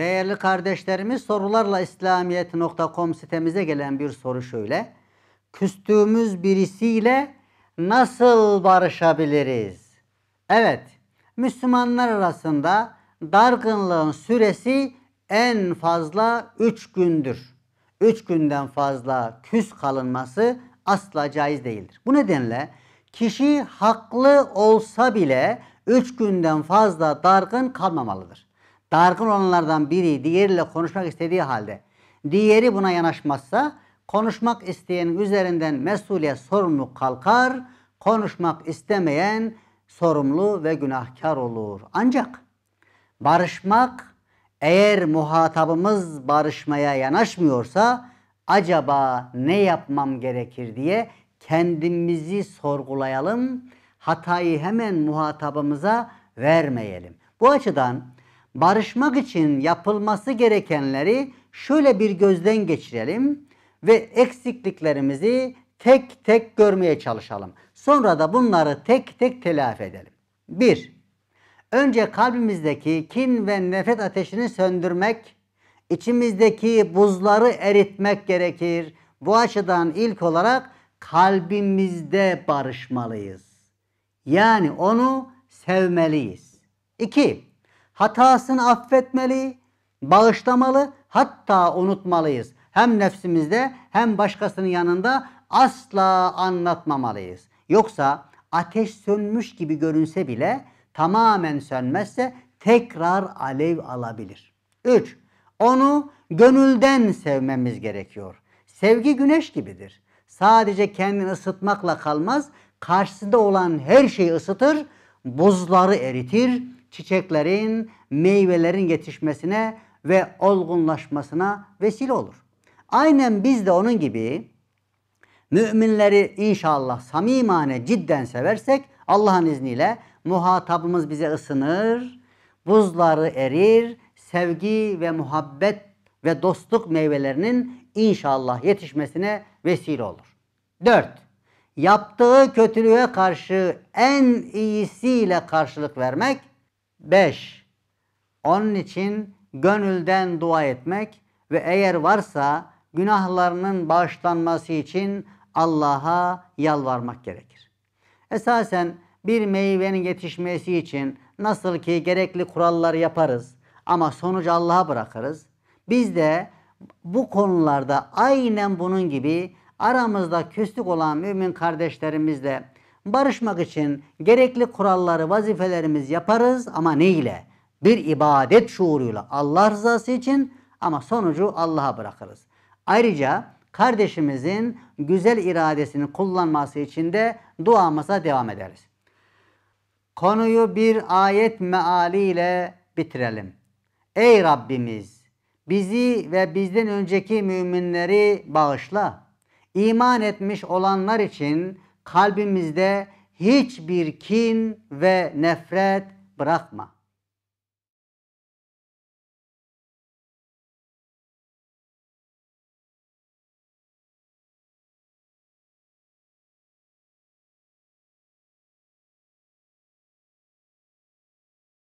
Değerli kardeşlerimiz sorularla İslamiyet.com sitemize gelen bir soru şöyle. Küstüğümüz birisiyle nasıl barışabiliriz? Evet, Müslümanlar arasında dargınlığın süresi en fazla 3 gündür. 3 günden fazla küs kalınması asla caiz değildir. Bu nedenle kişi haklı olsa bile 3 günden fazla dargın kalmamalıdır dargın olanlardan biri diğeriyle konuşmak istediği halde diğeri buna yanaşmazsa konuşmak isteyenin üzerinden mesuliyet sorumlu kalkar, konuşmak istemeyen sorumlu ve günahkar olur. Ancak barışmak eğer muhatabımız barışmaya yanaşmıyorsa acaba ne yapmam gerekir diye kendimizi sorgulayalım. Hatayı hemen muhatabımıza vermeyelim. Bu açıdan barışmak için yapılması gerekenleri şöyle bir gözden geçirelim ve eksikliklerimizi tek tek görmeye çalışalım. Sonra da bunları tek tek telafi edelim. 1. Önce kalbimizdeki kin ve nefret ateşini söndürmek, içimizdeki buzları eritmek gerekir. Bu açıdan ilk olarak kalbimizde barışmalıyız. Yani onu sevmeliyiz. 2 hatasını affetmeli, bağışlamalı, hatta unutmalıyız. Hem nefsimizde hem başkasının yanında asla anlatmamalıyız. Yoksa ateş sönmüş gibi görünse bile tamamen sönmezse tekrar alev alabilir. 3. Onu gönülden sevmemiz gerekiyor. Sevgi güneş gibidir. Sadece kendini ısıtmakla kalmaz, karşısında olan her şeyi ısıtır, buzları eritir, çiçeklerin, meyvelerin yetişmesine ve olgunlaşmasına vesile olur. Aynen biz de onun gibi müminleri inşallah samimane cidden seversek Allah'ın izniyle muhatabımız bize ısınır, buzları erir, sevgi ve muhabbet ve dostluk meyvelerinin inşallah yetişmesine vesile olur. 4. Yaptığı kötülüğe karşı en iyisiyle karşılık vermek 5. Onun için gönülden dua etmek ve eğer varsa günahlarının bağışlanması için Allah'a yalvarmak gerekir. Esasen bir meyvenin yetişmesi için nasıl ki gerekli kuralları yaparız ama sonucu Allah'a bırakırız. Biz de bu konularda aynen bunun gibi aramızda küslük olan mümin kardeşlerimizle Barışmak için gerekli kuralları, vazifelerimiz yaparız ama ne ile? Bir ibadet şuuruyla Allah rızası için ama sonucu Allah'a bırakırız. Ayrıca kardeşimizin güzel iradesini kullanması için de duamıza devam ederiz. Konuyu bir ayet mealiyle bitirelim. Ey Rabbimiz bizi ve bizden önceki müminleri bağışla. İman etmiş olanlar için kalbimizde hiçbir kin ve nefret bırakma.